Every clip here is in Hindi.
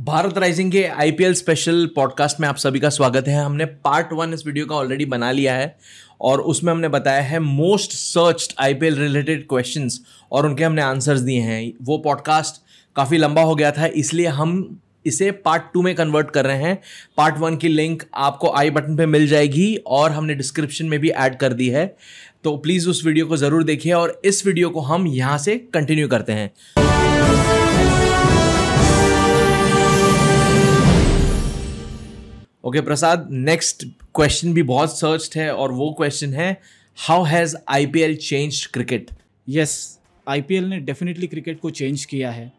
भारत राइजिंग के आईपीएल स्पेशल पॉडकास्ट में आप सभी का स्वागत है हमने पार्ट वन इस वीडियो का ऑलरेडी बना लिया है और उसमें हमने बताया है most searched IPL related questions और उनके हमने आंसर्स दिए हैं वो पॉडकास्ट काफ़ी लंबा हो गया था इसलिए हम इसे पार्ट टू में कन्वर्ट कर रहे हैं पार्ट वन की लिंक आपको आई बटन पे मिल जाएगी और हमने डिस्क्रिप्शन में भी ऐड कर दी है तो प्लीज़ उस वीडियो को ज़रूर देखिए और इस वीडियो को हम यहाँ से कंटिन्यू करते हैं ओके प्रसाद नेक्स्ट क्वेश्चन भी बहुत सर्च है और वो क्वेश्चन है how has I P L change cricket yes I P L ने डेफिनेटली क्रिकेट को चेंज किया है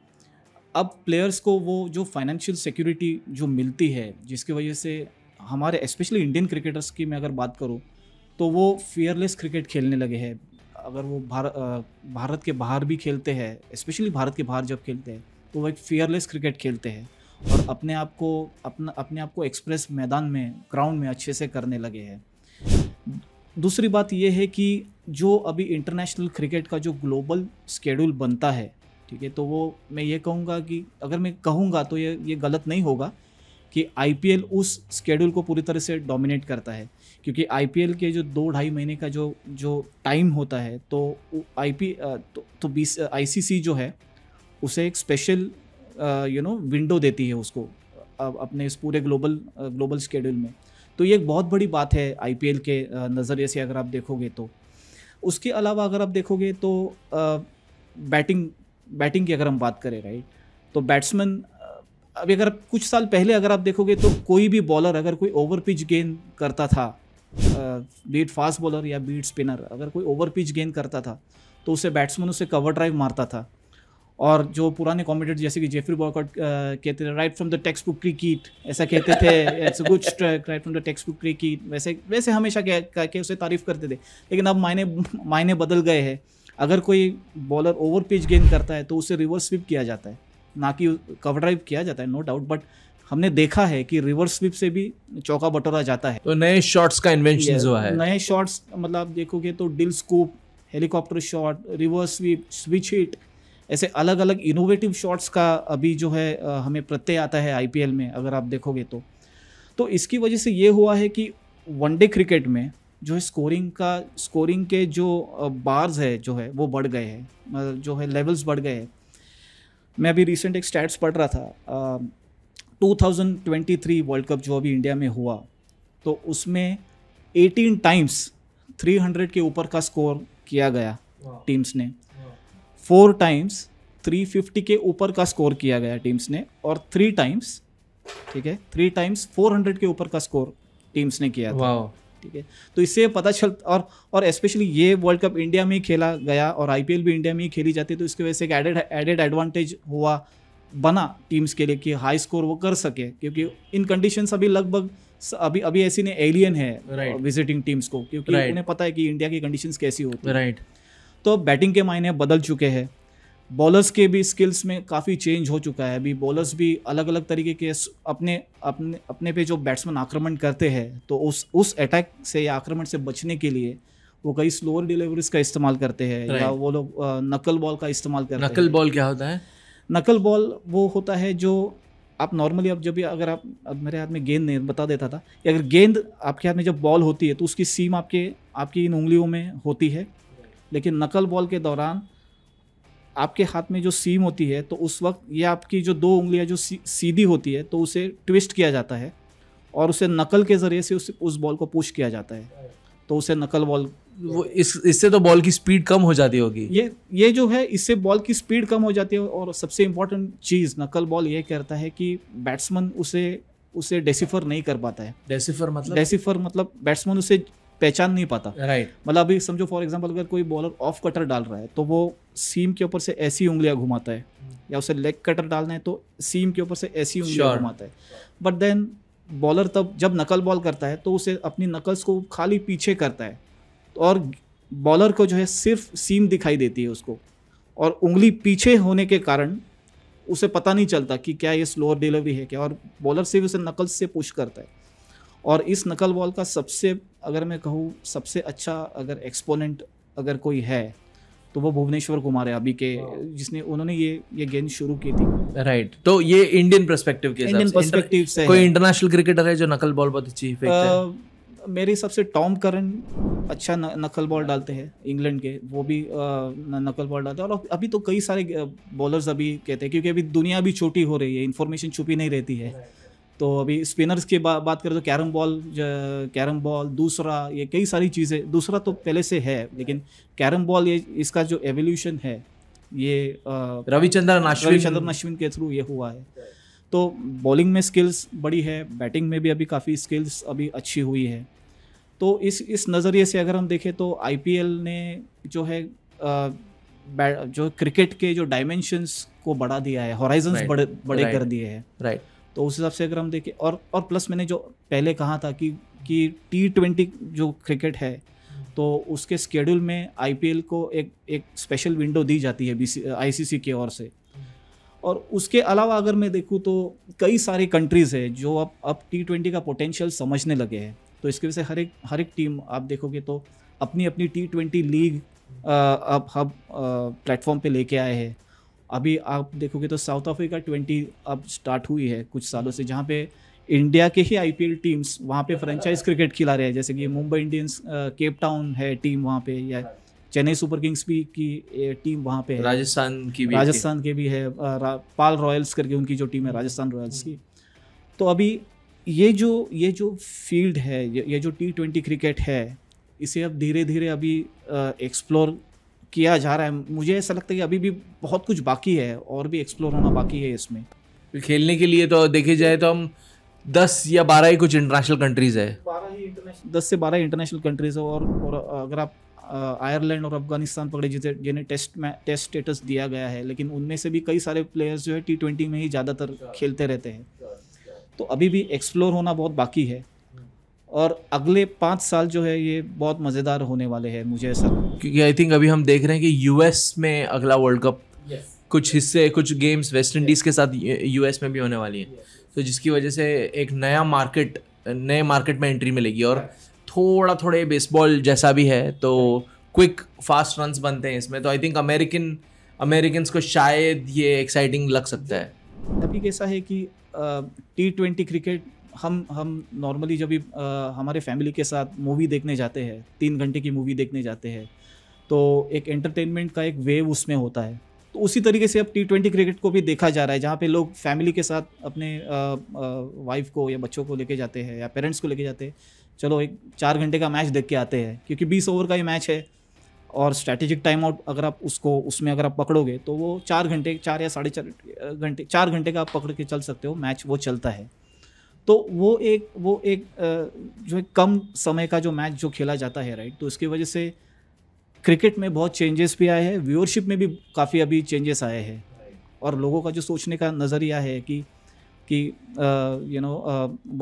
अब प्लेयर्स को वो जो फाइनेंशियल सिक्योरिटी जो मिलती है जिसकी वजह से हमारे स्पेशली इंडियन क्रिकेटर्स की मैं अगर बात करूँ तो वो फियरलेस क्रिकेट खेलने लगे हैं अगर वो भार, भारत के बाहर भी खेलते हैं स्पेशली भारत के बाहर जब खेलते हैं तो वो एक फियरलेस क्रिकेट खेलते हैं और अपने आप को अपना अपने आप को एक्सप्रेस मैदान में ग्राउंड में अच्छे से करने लगे हैं दूसरी बात यह है कि जो अभी इंटरनेशनल क्रिकेट का जो ग्लोबल स्केड्यूल बनता है ठीक है तो वो मैं ये कहूँगा कि अगर मैं कहूँगा तो ये ये गलत नहीं होगा कि आई उस स्केड्यूल को पूरी तरह से डोमिनेट करता है क्योंकि आई के जो दो ढाई महीने का जो जो टाइम होता है तो आई तो, तो बी आई जो है उसे एक स्पेशल यू नो विंडो देती है उसको अपने इस पूरे ग्लोबल ग्लोबल स्केड्यूल में तो ये एक बहुत बड़ी बात है आई के नज़रिए से अगर आप देखोगे तो उसके अलावा अगर आप देखोगे तो बैटिंग बैटिंग की अगर हम बात करें राइट तो बैट्समैन अभी अगर कुछ साल पहले अगर आप देखोगे तो कोई भी बॉलर अगर कोई ओवर पिच गेंद करता था बीट फास्ट बॉलर या बीट स्पिनर अगर कोई ओवर पिच गेंद करता था तो उसे बैट्समैन उसे कवर ड्राइव मारता था और जो पुराने कॉमेडेट जैसे कि जेफरी बॉकआउट कहते थे right from the textbook cricket ऐसा कहते थे it's good strike right from the textbook cricket वैसे वैसे हमेशा कह के, के उसे तारीफ करते थे लेकिन अब मायने मायने बदल गए हैं अगर कोई बॉलर ओवर पिच गेन करता है तो उसे रिवर्स स्विप किया जाता है ना कि कवर ड्राइव किया जाता है नो डाउट बट हमने देखा है कि रिवर्स स्विप से भी चौका बटोरा जाता है तो नए शॉट्स का इन्वेंशन हुआ है नए शॉट्स मतलब देखोगे तो dilscoop helicopter shot reverse sweep switch hit ऐसे अलग अलग इनोवेटिव शॉट्स का अभी जो है हमें प्रत्यय आता है आई में अगर आप देखोगे तो तो इसकी वजह से ये हुआ है कि वनडे क्रिकेट में जो है स्कोरिंग का स्कोरिंग के जो बार्स है जो है वो बढ़ गए हैं जो है लेवल्स बढ़ गए हैं मैं अभी रिसेंट एक स्टैट्स पढ़ रहा था two thousand twenty three world cup जो अभी इंडिया में हुआ तो उसमें एटीन टाइम्स थ्री हंड्रेड के ऊपर का स्कोर किया गया टीम्स ने फोर टाइम्स 350 के ऊपर का स्कोर किया गया टीम्स ने और थ्री टाइम्स ठीक है थ्री टाइम्स 400 के ऊपर का स्कोर टीम्स ने किया था ठीक है तो इससे पता चल और और स्पेशली ये वर्ल्ड कप इंडिया में ही खेला गया और आईपीएल भी इंडिया में ही खेली जाती है तो इसकी वजह से एक एडेड एडेड एडवांटेज हुआ बना टीम्स के लिए कि हाई स्कोर वो कर सके क्योंकि इन कंडीशन अभी लगभग अभी अभी ऐसी ने एलियन है विजिटिंग टीम्स को क्योंकि right. उन्हें पता है कि इंडिया की कंडीशंस कैसी होती है right. तो बैटिंग के मायने बदल चुके हैं बॉलर्स के भी स्किल्स में काफ़ी चेंज हो चुका है अभी बॉलर्स भी अलग अलग तरीके के अपने अपने अपने पे जो बैट्समैन आक्रमण करते हैं तो उस उस अटैक से या आक्रमण से बचने के लिए वो कई स्लोअर डिलीवरीज का इस्तेमाल करते हैं या वो लोग नकल बॉल का इस्तेमाल करते हैं नकल बॉल क्या होता है नकल बॉल वो होता है जो आप नॉर्मली अब जब भी अगर आप अब मेरे हाथ में गेंद नहीं बता देता था कि अगर गेंद आपके हाथ में जब बॉल होती है तो उसकी सीम आपके आपकी इन उंगलियों में होती है लेकिन नकल बॉल के दौरान आपके हाथ में जो सीम होती है तो उस वक्त ये आपकी जो दो उंगलियां जो सीधी होती है तो उसे ट्विस्ट किया जाता है और उसे नकल के ज़रिए से उस उस बॉल को पुश किया जाता है तो उसे नकल बॉल वो इस इससे तो बॉल की स्पीड कम हो जाती होगी ये ये जो है इससे बॉल की स्पीड कम हो जाती है और सबसे इम्पोर्टेंट चीज़ नकल बॉल ये कहता है कि बैट्समैन उसे उसे डेसीफर नहीं कर पाता है डेसीफर मतलब डेसीफर मतलब बैट्समैन उसे पहचान नहीं पाता राइट right. मतलब अभी समझो फॉर एग्जाम्पल अगर कोई बॉलर ऑफ कटर डाल रहा है तो वो सीम के ऊपर से ऐसी उंगलियां घुमाता है या उसे लेग कटर डालना है तो सीम के ऊपर से ऐसी उंगलियां sure. घुमाता है बट देन बॉलर तब जब नकल बॉल करता है तो उसे अपनी नकल्स को खाली पीछे करता है और बॉलर को जो है सिर्फ सीम दिखाई देती है उसको और उंगली पीछे होने के कारण उसे पता नहीं चलता कि क्या ये स्लोअर डिलीवरी है क्या और बॉलर सिर्फ उसे नकल से पुश करता है और इस नकल बॉल का सबसे अगर मैं कहूँ सबसे अच्छा अगर एक्सपोनेंट अगर कोई है तो वो भुवनेश्वर कुमार है अभी के जिसने उन्होंने ये ये गेंद शुरू की थी राइट right. तो ये इंडियन परस्पेक्टिव के इंडियन परस्पेक्टिव से कोई इंटरनेशनल क्रिकेटर है जो नकल बॉल बहुत अच्छी है मेरे हिसाब से टॉम करन अच्छा नकल बॉल डालते हैं इंग्लैंड के वो भी नकल बॉल डालते हैं और अभी तो कई सारे बॉलर्स अभी कहते हैं क्योंकि अभी दुनिया भी छोटी हो रही है इन्फॉर्मेशन छुपी नहीं रहती है तो अभी स्पिनर्स की बा, बात करें तो कैरम बॉल कैरम बॉल दूसरा ये कई सारी चीज़ें दूसरा तो पहले से है लेकिन कैरम बॉल ये इसका जो एवोल्यूशन है ये रविचंद्रन अश्विन रविचंद्रन अश्विन के थ्रू ये हुआ है तो बॉलिंग में स्किल्स बड़ी है बैटिंग में भी अभी काफ़ी स्किल्स अभी अच्छी हुई है तो इस इस नज़रिए से अगर हम देखें तो आई ने जो है आ, जो क्रिकेट के जो डायमेंशंस को बढ़ा दिया है हॉराइजन्स बड़े बड़े कर दिए हैं राइट तो उस हिसाब से अगर हम देखें और और प्लस मैंने जो पहले कहा था कि कि टी ट्वेंटी जो क्रिकेट है तो उसके स्केड्यूल में आईपीएल को एक एक स्पेशल विंडो दी जाती है बी आईसीसी की ओर से और उसके अलावा अगर मैं देखूँ तो कई सारी कंट्रीज़ है जो अब अब टी ट्वेंटी का पोटेंशियल समझने लगे हैं तो इसके वजह से हर एक हर एक टीम आप देखोगे तो अपनी अपनी टी ट्वेंटी लीग अब हब प्लेटफॉर्म पे लेके आए हैं अभी आप देखोगे तो साउथ अफ्रीका ट्वेंटी अब स्टार्ट हुई है कुछ सालों से जहाँ पे इंडिया के ही आईपीएल टीम्स वहाँ पे फ्रेंचाइज क्रिकेट खिला रहे हैं जैसे कि मुंबई इंडियंस केप टाउन है टीम वहाँ पे या चेन्नई सुपर किंग्स भी की टीम वहाँ पे है राजस्थान की भी राजस्थान के भी है पाल रॉयल्स करके उनकी जो टीम है राजस्थान रॉयल्स की तो अभी ये जो ये जो फील्ड है ये जो टी ट्वेंटी क्रिकेट है इसे अब धीरे धीरे अभी एक्सप्लोर किया जा रहा है मुझे ऐसा लगता है कि अभी भी बहुत कुछ बाकी है और भी एक्सप्लोर होना बाकी है इसमें खेलने के लिए तो देखे जाए तो हम दस या बारह ही कुछ इंटरनेशनल कंट्रीज है बारह ही दस से बारह इंटरनेशनल कंट्रीज है और, और अगर आप आयरलैंड और अफगानिस्तान पकड़े जिसे जिन्हें टेस्ट में टेस्ट स्टेटस दिया गया है लेकिन उनमें से भी कई सारे प्लेयर्स जो है टी ट्वेंटी में ही ज़्यादातर अच्छा। खेलते रहते हैं तो अभी भी एक्सप्लोर होना बहुत बाकी है और अगले पाँच साल जो है ये बहुत मज़ेदार होने वाले हैं मुझे ऐसा क्योंकि आई थिंक अभी हम देख रहे हैं कि यूएस में अगला वर्ल्ड कप yes. कुछ हिस्से कुछ गेम्स वेस्ट इंडीज़ yes. के साथ यूएस में भी होने वाली हैं yes. तो जिसकी वजह से एक नया मार्केट नए मार्केट में एंट्री मिलेगी और थोड़ा थोड़े बेसबॉल जैसा भी है तो क्विक फास्ट रन्स बनते हैं इसमें तो आई थिंक अमेरिकन अमेरिकन को शायद ये एक्साइटिंग लग सकता है अभी कैसा है कि टी ट्वेंटी क्रिकेट हम हम नॉर्मली जब भी हमारे फैमिली के साथ मूवी देखने जाते हैं तीन घंटे की मूवी देखने जाते हैं तो एक एंटरटेनमेंट का एक वेव उसमें होता है तो उसी तरीके से अब टी ट्वेंटी क्रिकेट को भी देखा जा रहा है जहाँ पे लोग फैमिली के साथ अपने वाइफ को या बच्चों को लेके जाते हैं या पेरेंट्स को लेके जाते हैं चलो एक चार घंटे का मैच देख के आते हैं क्योंकि बीस ओवर का ही मैच है और स्ट्रैटेजिक टाइम आउट अगर आप उसको उसमें अगर आप पकड़ोगे तो वो चार घंटे चार या साढ़े चार घंटे चार घंटे का आप पकड़ के चल सकते हो मैच वो चलता है तो वो एक वो एक जो है कम समय का जो मैच जो खेला जाता है राइट तो उसकी वजह से क्रिकेट में बहुत चेंजेस भी आए हैं व्यूअरशिप में भी काफ़ी अभी चेंजेस आए हैं और लोगों का जो सोचने का नज़रिया है कि कि यू नो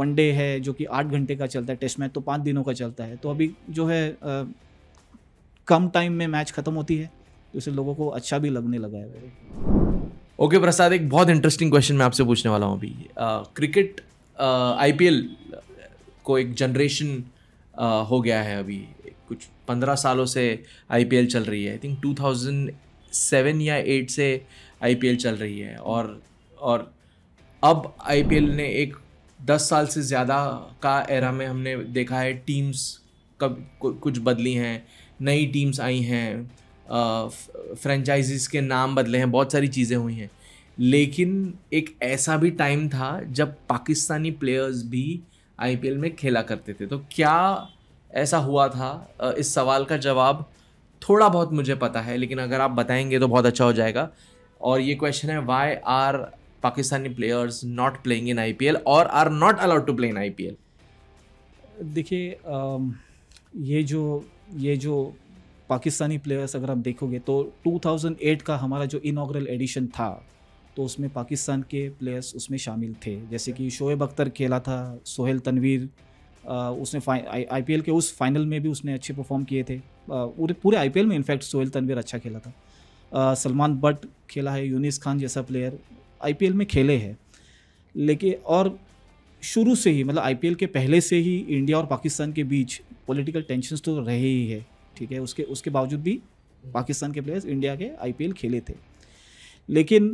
वन डे है जो कि आठ घंटे का चलता है टेस्ट मैच तो पाँच दिनों का चलता है तो अभी जो है आ, कम टाइम में मैच ख़त्म होती है तो इसे लोगों को अच्छा भी लगने लगा है ओके okay, प्रसाद एक बहुत इंटरेस्टिंग क्वेश्चन मैं आपसे पूछने वाला हूँ अभी क्रिकेट आई को एक जनरेशन हो गया है अभी कुछ पंद्रह सालों से आई चल रही है I think two thousand seven या एट से आई चल रही है और और अब आई ने एक दस साल से ज़्यादा का एरा में हमने देखा है टीम्स कब कुछ बदली हैं नई टीम्स आई हैं फ्रेंचाइजीज के नाम बदले हैं बहुत सारी चीज़ें हुई हैं लेकिन एक ऐसा भी टाइम था जब पाकिस्तानी प्लेयर्स भी आईपीएल में खेला करते थे तो क्या ऐसा हुआ था इस सवाल का जवाब थोड़ा बहुत मुझे पता है लेकिन अगर आप बताएंगे तो बहुत अच्छा हो जाएगा और ये क्वेश्चन है why are Pakistani players not playing in IPL और are not allowed to play in IPL देखिए ये जो ये जो पाकिस्तानी प्लेयर्स अगर आप देखोगे तो 2008 का हमारा जो इनाग्रल एडिशन था तो उसमें पाकिस्तान के प्लेयर्स उसमें शामिल थे जैसे कि शोएब अख्तर खेला था सोहेल तनवीर उसने आई पी के उस फाइनल में भी उसने अच्छे परफॉर्म किए थे पूरे पूरे आई में इनफैक्ट सोहेल तनवीर अच्छा खेला था सलमान बट खेला है यूनिस खान जैसा प्लेयर आई में खेले हैं लेकिन और शुरू से ही मतलब आई के पहले से ही इंडिया और पाकिस्तान के बीच पॉलिटिकल टेंशन तो रहे ही है ठीक है उसके उसके बावजूद भी हम्म। पाकिस्तान के प्लेयर्स इंडिया के आई खेले थे लेकिन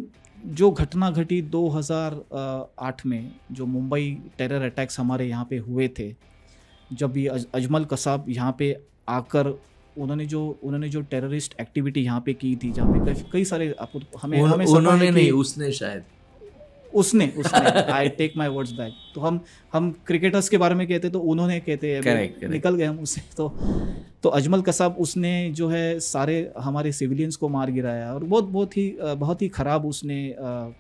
जो घटना घटी 2008 में जो मुंबई टेरर अटैक्स हमारे यहाँ पे हुए थे जब ये अज, अजमल कसाब यहाँ पे आकर उन्होंने जो उन्होंने जो टेररिस्ट एक्टिविटी यहाँ पे की थी जहाँ पे कई सारे आपको हमें उन, हमें उन्होंने नहीं उसने शायद उसने उसने I take my words back तो हम हम क्रिकेटर्स के बारे में कहते तो उन्होंने कहते हैं निकल गए हम उससे तो तो अजमल कसाब उसने जो है सारे हमारे सिविलियंस को मार गिराया और बहुत बहुत ही बहुत ही ख़राब उसने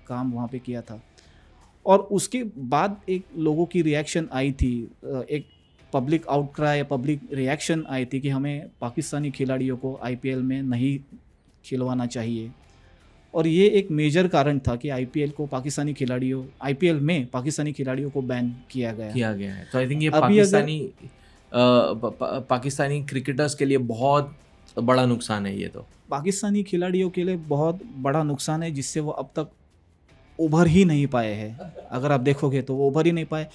काम वहाँ पे किया था और उसके बाद एक लोगों की रिएक्शन आई थी एक पब्लिक आउटक्राई पब्लिक रिएक्शन आई थी कि हमें पाकिस्तानी खिलाड़ियों को आईपीएल में नहीं खिलवाना चाहिए और ये एक मेजर कारण था कि आईपीएल को पाकिस्तानी खिलाड़ियों आईपीएल में पाकिस्तानी खिलाड़ियों को बैन किया गया किया गया है तो आई थिंक ये पाकिस्तानी पाकिस्तानी क्रिकेटर्स के लिए बहुत बड़ा नुकसान है ये तो पाकिस्तानी खिलाड़ियों के लिए बहुत बड़ा नुकसान है जिससे वो अब तक उभर ही नहीं पाए हैं अगर आप देखोगे तो वो उभर ही नहीं पाए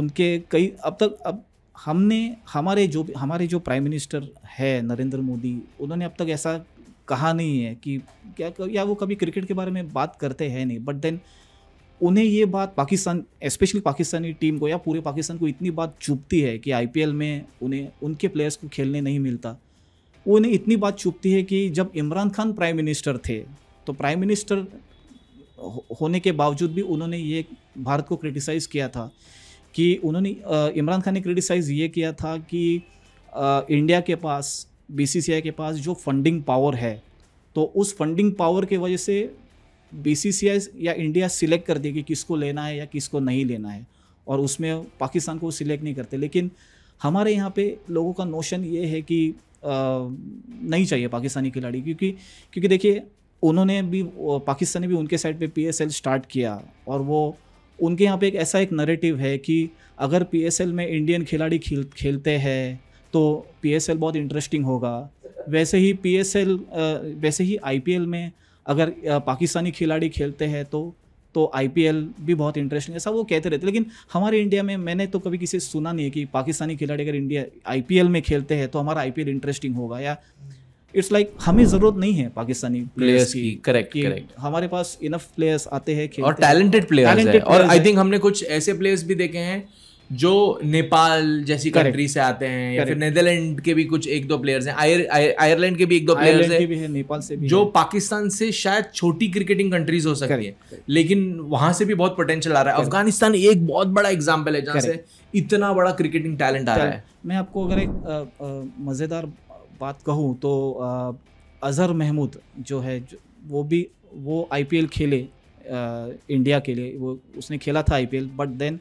उनके कई अब तक अब हमने हमारे जो हमारे जो प्राइम मिनिस्टर है नरेंद्र मोदी उन्होंने अब तक ऐसा कहा नहीं है कि क्या या वो कभी क्रिकेट के बारे में बात करते हैं नहीं बट देन उन्हें ये बात पाकिस्तान स्पेशली पाकिस्तानी टीम को या पूरे पाकिस्तान को इतनी बात चुभती है कि आई में उन्हें उनके प्लेयर्स को खेलने नहीं मिलता उन्हें इतनी बात चुभती है कि जब इमरान खान प्राइम मिनिस्टर थे तो प्राइम मिनिस्टर होने के बावजूद भी उन्होंने ये भारत को क्रिटिसाइज़ किया था कि उन्होंने इमरान खान ने क्रिटिसाइज़ ये किया था कि इंडिया के पास बी के पास जो फंडिंग पावर है तो उस फंडिंग पावर की वजह से बी या इंडिया सिलेक्ट कर देगी कि किसको लेना है या किसको नहीं लेना है और उसमें पाकिस्तान को सिलेक्ट नहीं करते लेकिन हमारे यहाँ पे लोगों का नोशन ये है कि आ, नहीं चाहिए पाकिस्तानी खिलाड़ी क्योंकि क्योंकि देखिए उन्होंने भी पाकिस्तान ने भी उनके साइड पे पीएसएल स्टार्ट किया और वो उनके यहाँ पे एक ऐसा एक नरेटिव है कि अगर पीएसएल में इंडियन खिलाड़ी खेल खेलते हैं तो पी बहुत इंटरेस्टिंग होगा वैसे ही पी वैसे ही आई में अगर पाकिस्तानी खिलाड़ी खेलते हैं तो तो आई भी बहुत इंटरेस्टिंग ऐसा वो कहते रहते लेकिन हमारे इंडिया में मैंने तो कभी किसी सुना नहीं है कि पाकिस्तानी खिलाड़ी अगर इंडिया आई में खेलते हैं तो हमारा आई इंटरेस्टिंग होगा या इट्स लाइक like, हमें जरूरत नहीं है पाकिस्तानी प्लेयर्स की करेक्ट करेक्ट हमारे पास इनफ प्लेयर्स आते हैं और टैलेंटेड प्लेयर्स हैं और आई थिंक हमने कुछ ऐसे प्लेयर्स भी देखे हैं जो नेपाल जैसी कंट्री से आते हैं या फिर नेदरलैंड के भी कुछ एक दो प्लेयर्स हैं आयरलैंड के भी एक दो प्लेयर्स हैं नेपाल से भी जो पाकिस्तान से शायद छोटी क्रिकेटिंग कंट्रीज हो सकती है लेकिन वहां से भी बहुत पोटेंशियल आ रहा है अफगानिस्तान एक बहुत बड़ा एग्जाम्पल है जहाँ से इतना बड़ा क्रिकेटिंग टैलेंट आ रहा है मैं आपको अगर एक मज़ेदार बात कहूँ तो अजहर महमूद जो है वो भी वो आईपीएल खेले इंडिया के लिए वो उसने खेला था आईपीएल बट देन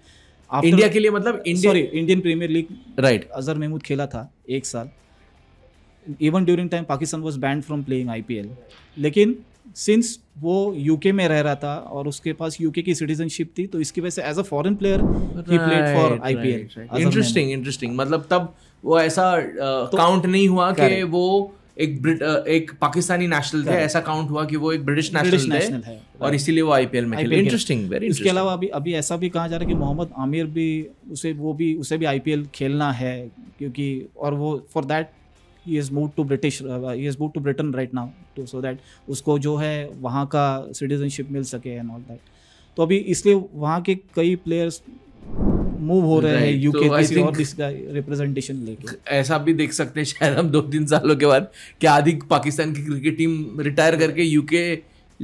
इंडिया के लिए मतलब India Indian Premier League right Azhar Mahmood खेला था एक साल even during time Pakistan was banned from playing I लेकिन सिंस वो यूके में रह रहा था और उसके पास यूके की सिटीजनशिप थी तो इसकी वजह से as a foreign player he played for IPL interesting interesting मतलब तब वो ऐसा काउंट uh, तो, नहीं हुआ कि वो एक ब्रिट एक पाकिस्तानी नेशनल थे ऐसा काउंट हुआ कि वो एक ब्रिटिश नेशनल थे है, और इसीलिए वो आईपीएल में खेले इंटरेस्टिंग वेरी इसके अलावा अभी अभी ऐसा भी कहा जा रहा है कि मोहम्मद आमिर भी उसे वो भी उसे भी आईपीएल खेलना है क्योंकि और वो for that he is move to British he is move to Britain right now to so that उसको जो है वहाँ का सिटीजनशिप मिल सके एंड ऑल दैट तो अभी इसलिए वहाँ के कई प्लेयर्स मूव हो रहे हैं यूके तो किसी और दिस रिप्रेजेंटेशन लेके ऐसा भी देख सकते हैं शायद हम दो तीन सालों के बाद कि आधी पाकिस्तान की क्रिकेट टीम रिटायर करके यूके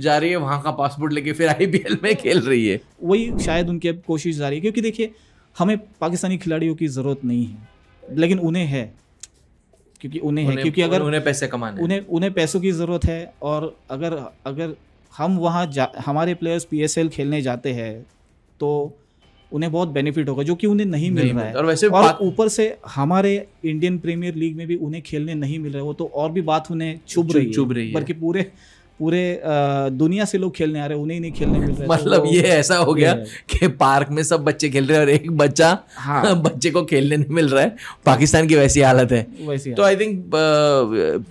जा रही है वहाँ का पासपोर्ट लेके फिर आईपीएल में खेल रही है वही शायद उनकी अब कोशिश जा रही है क्योंकि देखिए हमें पाकिस्तानी खिलाड़ियों की ज़रूरत नहीं है लेकिन उन्हें है क्योंकि उन्हें, उन्हें है क्योंकि अगर उन्हें पैसे कमाने उन्हें उन्हें पैसों की ज़रूरत है और अगर अगर हम वहाँ जा हमारे प्लेयर्स पीएसएल खेलने जाते हैं तो उन्हें बहुत बेनिफिट होगा जो कि उन्हें नहीं मिल नहीं रहा है और वैसे और ऊपर से हमारे इंडियन प्रीमियर लीग में भी उन्हें खेलने नहीं मिल रहा है वो तो और भी बात उन्हें चुभ रही चुभ रही है बल्कि पूरे पूरे दुनिया से लोग खेलने आ रहे हैं उन्हें नहीं खेलने मिल रहा तो- मतलब तो ये ऐसा हो गया कि पार्क में सब बच्चे खेल रहे हैं और एक बच्चा हाँ बच्चे को खेलने नहीं मिल रहा है पाकिस्तान की वैसी हालत है वैसी तो आई थिंक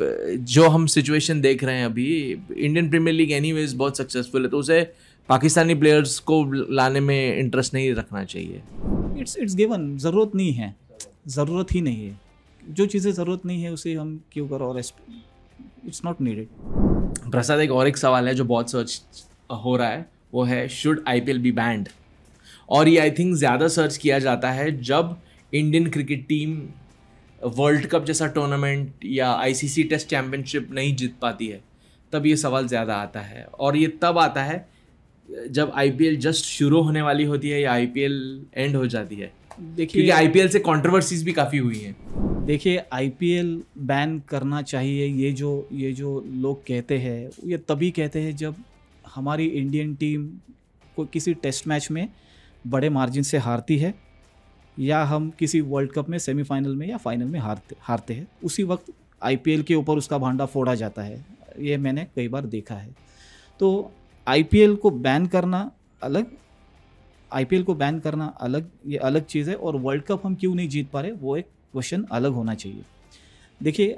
जो हम सिचुएशन देख रहे हैं अभी इंडियन प्रीमियर लीग एनी बहुत सक्सेसफुल है तो उसे पाकिस्तानी प्लेयर्स को लाने में इंटरेस्ट नहीं रखना चाहिए इट्स इट्स गिवन ज़रूरत नहीं है ज़रूरत ही नहीं है जो चीज़ें ज़रूरत नहीं है उसे हम क्यों करो और इट्स नॉट नीडेड प्रसाद एक और एक सवाल है जो बहुत सर्च हो रहा है वो है should I P L be banned और ये आई थिंक ज़्यादा सर्च किया जाता है जब Indian cricket team world cup जैसा टूर्नामेंट या आईसीसी टेस्ट चैम्पियनशिप नहीं जीत पाती है तब ये सवाल ज़्यादा आता है और ये तब आता है जब आई जस्ट शुरू होने वाली होती है या आई एंड हो जाती है देखिए आई से कॉन्ट्रोवर्सीज भी काफ़ी हुई हैं देखिए आई बैन करना चाहिए ये जो ये जो लोग कहते हैं ये तभी कहते हैं जब हमारी इंडियन टीम को किसी टेस्ट मैच में बड़े मार्जिन से हारती है या हम किसी वर्ल्ड कप में सेमीफाइनल में या फाइनल में हारते हारते हैं उसी वक्त आई के ऊपर उसका भांडा फोड़ा जाता है ये मैंने कई बार देखा है तो आईपीएल को बैन करना अलग आईपीएल को बैन करना अलग ये अलग चीज़ है और वर्ल्ड कप हम क्यों नहीं जीत पा रहे वो एक क्वेश्चन अलग होना चाहिए देखिए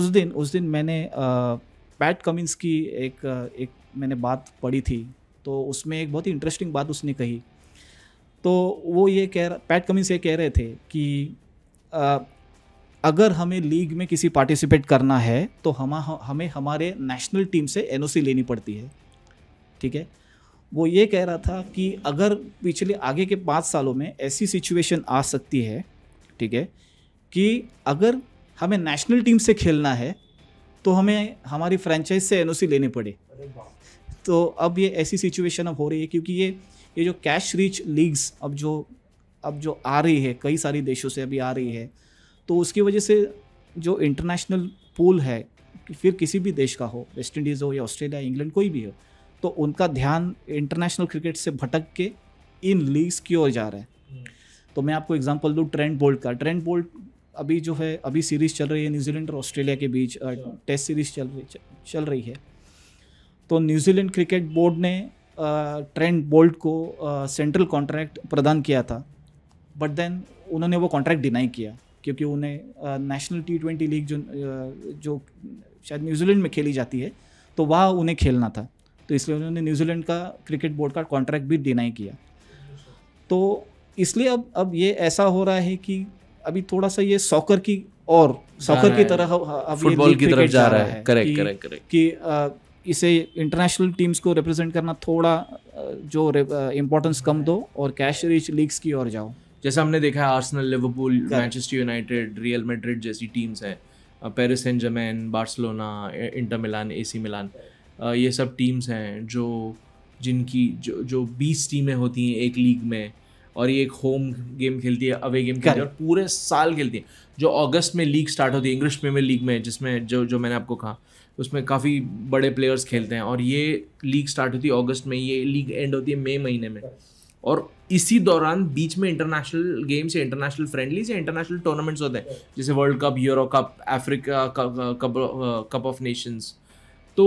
उस दिन उस दिन मैंने पैट कमिंस की एक एक मैंने बात पढ़ी थी तो उसमें एक बहुत ही इंटरेस्टिंग बात उसने कही तो वो ये कह पैट कमिंस ये कह रहे थे कि आ, अगर हमें लीग में किसी पार्टिसिपेट करना है तो हम हमें हमारे नेशनल टीम से एनओसी लेनी पड़ती है ठीक है वो ये कह रहा था कि अगर पिछले आगे के पाँच सालों में ऐसी सिचुएशन आ सकती है ठीक है कि अगर हमें नेशनल टीम से खेलना है तो हमें हमारी फ्रेंचाइज से एन लेनी पड़े तो अब ये ऐसी सिचुएशन अब हो रही है क्योंकि ये ये जो कैश रिच लीग्स अब जो अब जो आ रही है कई सारी देशों से अभी आ रही है तो उसकी वजह से जो इंटरनेशनल पूल है फिर किसी भी देश का हो वेस्ट इंडीज़ हो या ऑस्ट्रेलिया इंग्लैंड कोई भी हो तो उनका ध्यान इंटरनेशनल क्रिकेट से भटक के इन लीग्स की ओर जा रहा है हम्म। तो मैं आपको एग्जांपल दूँ ट्रेंड बोल्ट का ट्रेंड बोल्ट अभी जो है अभी सीरीज़ चल रही है न्यूजीलैंड और ऑस्ट्रेलिया के बीच टेस्ट अच्छा। सीरीज़ चल रही चल रही है तो न्यूजीलैंड क्रिकेट बोर्ड ने ट्रेंड बोल्ट को सेंट्रल कॉन्ट्रैक्ट प्रदान किया था बट देन उन्होंने वो कॉन्ट्रैक्ट डिनाई किया क्योंकि उन्हें नेशनल टी ट्वेंटी लीग जो जो शायद न्यूजीलैंड में खेली जाती है तो वह उन्हें खेलना था तो इसलिए उन्होंने न्यूजीलैंड का क्रिकेट बोर्ड का कॉन्ट्रैक्ट भी डिनाई किया तो इसलिए अब अब ये ऐसा हो रहा है कि अभी थोड़ा सा ये सॉकर की और सॉकर की तरह अब फुटबॉल की तरफ जा रहा है करेक्ट करेक्ट करेक्ट कि इसे इंटरनेशनल टीम्स को रिप्रेजेंट करना थोड़ा जो इम्पोर्टेंस कम दो और कैश रिच लीग्स की ओर जाओ जैसे हमने देखा है Arsenal Liverpool Manchester United Real Madrid जैसी टीम्स हैं Paris Saint Germain Barcelona Inter Milan AC Milan ये सब टीम्स हैं जो जिनकी जो जो बीस टीमें होती हैं एक लीग में और ये एक होम गेम खेलती है अवे गेम खेलती है और पूरे साल खेलती है जो अगस्त में लीग स्टार्ट होती है इंग्लिश प्रीमियर लीग में जिसमें जो जो मैंने आपको कहा उसमें काफ़ी बड़े प्लेयर्स खेलते हैं और ये लीग स्टार्ट होती है अगस्त में ये लीग एंड होती है मई महीने में और इसी दौरान बीच में इंटरनेशनल गेम्स या इंटरनेशनल फ्रेंडलीज या इंटरनेशनल टूर्नामेंट्स होते हैं जैसे world cup Euro cup Africa cup of nations तो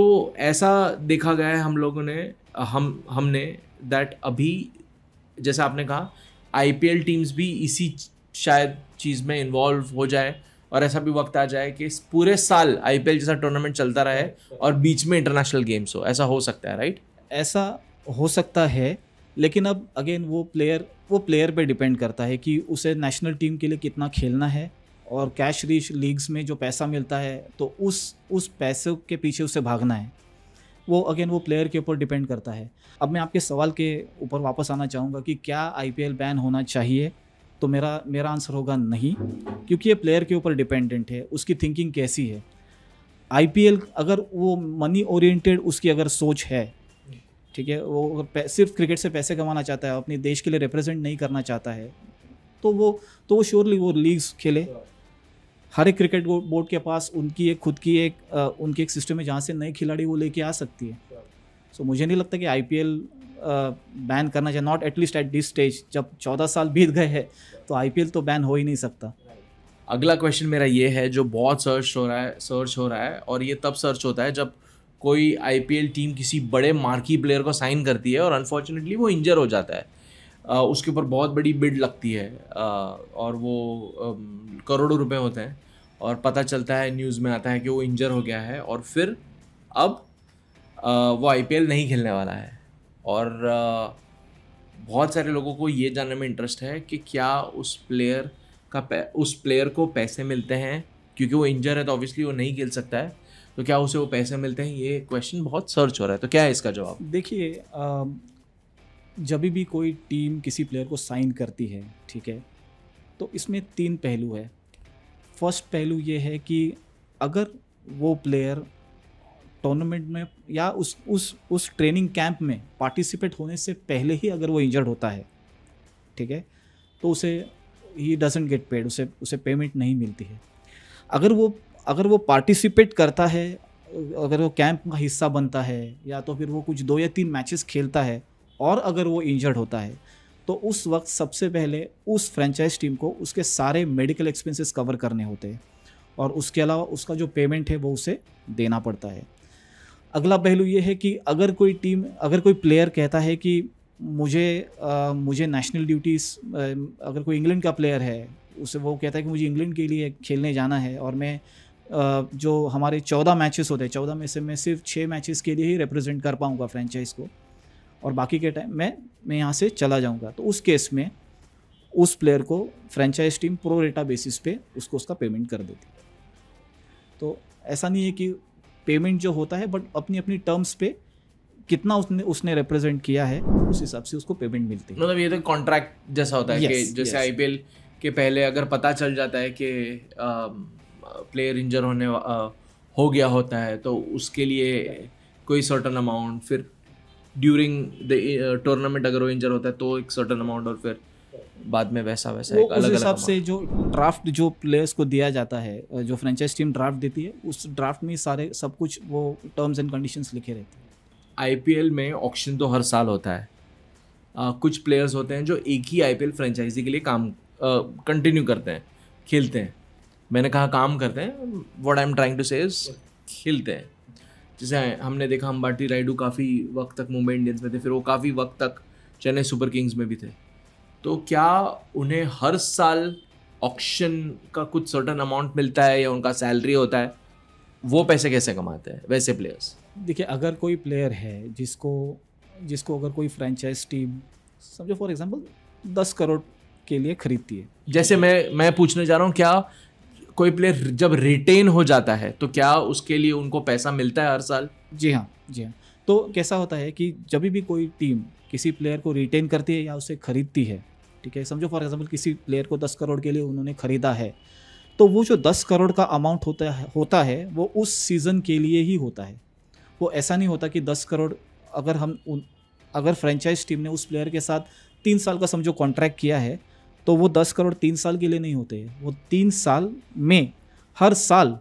ऐसा देखा गया है हम लोगों ने हम हमने दैट अभी जैसा आपने कहा आई टीम्स भी इसी शायद चीज़ में इन्वॉल्व हो जाए और ऐसा भी वक्त आ जाए कि पूरे साल आई जैसा टूर्नामेंट चलता रहे और बीच में इंटरनेशनल गेम्स हो ऐसा हो सकता है राइट ऐसा हो सकता है लेकिन अब अगेन वो प्लेयर वो प्लेयर पे डिपेंड करता है कि उसे नेशनल टीम के लिए कितना खेलना है और कैश रिच लीग्स में जो पैसा मिलता है तो उस उस पैसे के पीछे उसे भागना है वो अगेन वो प्लेयर के ऊपर डिपेंड करता है अब मैं आपके सवाल के ऊपर वापस आना चाहूँगा कि क्या आई बैन होना चाहिए तो मेरा मेरा आंसर होगा नहीं क्योंकि ये प्लेयर के ऊपर डिपेंडेंट है उसकी थिंकिंग कैसी है आई अगर वो मनी ओरिएंटेड उसकी अगर सोच है ठीक है वो सिर्फ क्रिकेट से पैसे कमाना चाहता है अपने देश के लिए रिप्रेजेंट नहीं करना चाहता है तो वो तो वो श्योरली वो लीग्स खेले हर एक क्रिकेट बोर्ड के पास उनकी एक खुद की एक आ, उनकी एक सिस्टम है जहाँ से नए खिलाड़ी वो लेके आ सकती है सो so, मुझे नहीं लगता कि आई बैन करना चाहिए not at least at this stage जब चौदह साल बीत गए हैं तो आई तो बैन हो ही नहीं सकता अगला क्वेश्चन मेरा ये है जो बहुत सर्च हो रहा है सर्च हो रहा है और ये तब सर्च होता है जब कोई आई टीम किसी बड़े मार्की प्लेयर को साइन करती है और अनफॉर्चुनेटली वो इंजर हो जाता है उसके ऊपर बहुत बड़ी बिड लगती है और वो करोड़ों रुपए होते हैं और पता चलता है न्यूज़ में आता है कि वो इंजर हो गया है और फिर अब वो आई नहीं खेलने वाला है और बहुत सारे लोगों को ये जानने में इंटरेस्ट है कि क्या उस प्लेयर का उस प्लेयर को पैसे मिलते हैं क्योंकि वो इंजर है तो ऑब्वियसली वो नहीं खेल सकता है तो क्या उसे वो पैसे मिलते हैं ये क्वेश्चन बहुत सर्च हो रहा है तो क्या है इसका जवाब देखिए जब भी कोई टीम किसी प्लेयर को साइन करती है ठीक है तो इसमें तीन पहलू है फर्स्ट पहलू ये है कि अगर वो प्लेयर टूर्नामेंट में या उस उस उस ट्रेनिंग कैंप में पार्टिसिपेट होने से पहले ही अगर वो इंजर्ड होता है ठीक है तो उसे ही डजेंट गेट पेड उसे उसे पेमेंट नहीं मिलती है अगर वो अगर वो पार्टिसिपेट करता है अगर वो कैंप का हिस्सा बनता है या तो फिर वो कुछ दो या तीन मैचेस खेलता है और अगर वो इंजर्ड होता है तो उस वक्त सबसे पहले उस फ्रेंचाइज टीम को उसके सारे मेडिकल एक्सपेंसेस कवर करने होते हैं और उसके अलावा उसका जो पेमेंट है वो उसे देना पड़ता है अगला पहलू ये है कि अगर कोई टीम अगर कोई प्लेयर कहता है कि मुझे आ, मुझे नेशनल ड्यूटीज़ अगर कोई इंग्लैंड का प्लेयर है उसे वो कहता है कि मुझे इंग्लैंड के लिए खेलने जाना है और मैं आ, जो हमारे चौदह मैचेस होते हैं चौदह में से मैं सिर्फ छः मैचेस के लिए ही रिप्रेजेंट कर पाऊँगा फ्रेंचाइज को और बाकी के टाइम में मैं यहाँ से चला जाऊँगा तो उस केस में उस प्लेयर को franchise team pro rata basis पे उसको उसका पेमेंट कर देती तो ऐसा नहीं है कि पेमेंट जो होता है बट अपनी अपनी टर्म्स पे कितना उसने उसने रिप्रेजेंट किया है उस हिसाब से उसको पेमेंट मिलती है मतलब ये तो कॉन्ट्रैक्ट जैसा होता है yes, कि जैसे yes. आईपीएल के पहले अगर पता चल जाता है कि प्लेयर इंजर होने आ, हो गया होता है तो उसके लिए कोई सर्टन अमाउंट फिर ड्यूरिंग द टूर्नामेंट अगर वो इंजर होता है तो एक सर्टन अमाउंट और फिर बाद में वैसा वैसा एक अलग हिसाब से जो ड्राफ्ट जो प्लेयर्स को दिया जाता है जो फ्रेंचाइज टीम ड्राफ्ट देती है उस ड्राफ्ट में सारे सब कुछ वो टर्म्स एंड कंडीशंस लिखे रहते हैं आईपीएल में ऑक्शन तो हर साल होता है आ, कुछ प्लेयर्स होते हैं जो एक ही आईपीएल फ्रेंचाइजी के लिए काम कंटिन्यू करते हैं खेलते हैं मैंने कहा काम करते हैं what I am trying to say खेलते हैं जैसे हमने देखा अम्बाटी राइडू काफ़ी वक्त तक मुंबई इंडियंस में थे फिर वो काफ़ी वक्त तक चेन्नई सुपर किंग्स में भी थे तो क्या उन्हें हर साल ऑक्शन का कुछ सर्टन अमाउंट मिलता है या उनका सैलरी होता है वो पैसे कैसे कमाते हैं वैसे प्लेयर्स देखिए अगर कोई प्लेयर है जिसको जिसको अगर कोई फ्रेंचाइज टीम समझो फॉर एग्जांपल दस करोड़ के लिए खरीदती है जैसे मैं मैं पूछने जा रहा हूँ क्या कोई प्लेयर जब रिटेन हो जाता है तो क्या उसके लिए उनको पैसा मिलता है हर साल जी हाँ जी हाँ तो कैसा होता है कि जब भी कोई टीम किसी प्लेयर को रिटेन करती है या उसे खरीदती है ठीक है समझो फॉर एग्जाम्पल किसी प्लेयर को दस करोड़ के लिए उन्होंने खरीदा है तो वो जो दस करोड़ का अमाउंट होता है होता है वो उस सीज़न के लिए ही होता है वो ऐसा नहीं होता कि दस करोड़ अगर हम उन अगर फ्रेंचाइज टीम ने उस प्लेयर के साथ तीन साल का समझो कॉन्ट्रैक्ट किया है तो वो दस करोड़ तीन साल के लिए नहीं होते वो तीन साल में हर साल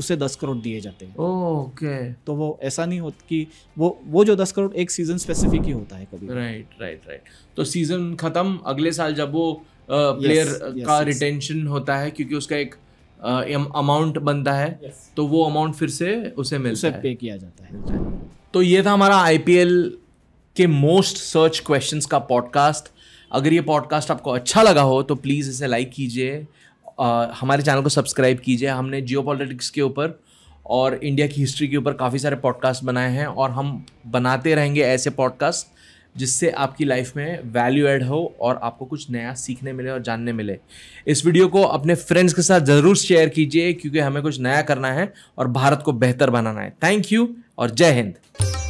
उसे दस करोड़ दिए जाते हैं ओके okay. तो वो ऐसा नहीं होता कि वो वो जो दस करोड़ एक सीजन स्पेसिफिक ही होता है कभी राइट राइट राइट तो सीजन खत्म अगले साल जब वो प्लेयर uh, yes, का रिटेंशन yes. होता है क्योंकि उसका एक अमाउंट uh, बनता है yes. तो वो अमाउंट फिर से उसे मिलता उसे है पे किया जाता है तो ये था हमारा आईपीएल के मोस्ट सर्च क्वेश्चंस का पॉडकास्ट अगर ये पॉडकास्ट आपको अच्छा लगा हो तो प्लीज़ इसे लाइक कीजिए हमारे चैनल को सब्सक्राइब कीजिए हमने जियो के ऊपर और इंडिया की हिस्ट्री के ऊपर काफ़ी सारे पॉडकास्ट बनाए हैं और हम बनाते रहेंगे ऐसे पॉडकास्ट जिससे आपकी लाइफ में वैल्यू ऐड हो और आपको कुछ नया सीखने मिले और जानने मिले इस वीडियो को अपने फ्रेंड्स के साथ ज़रूर शेयर कीजिए क्योंकि हमें कुछ नया करना है और भारत को बेहतर बनाना है थैंक यू और जय हिंद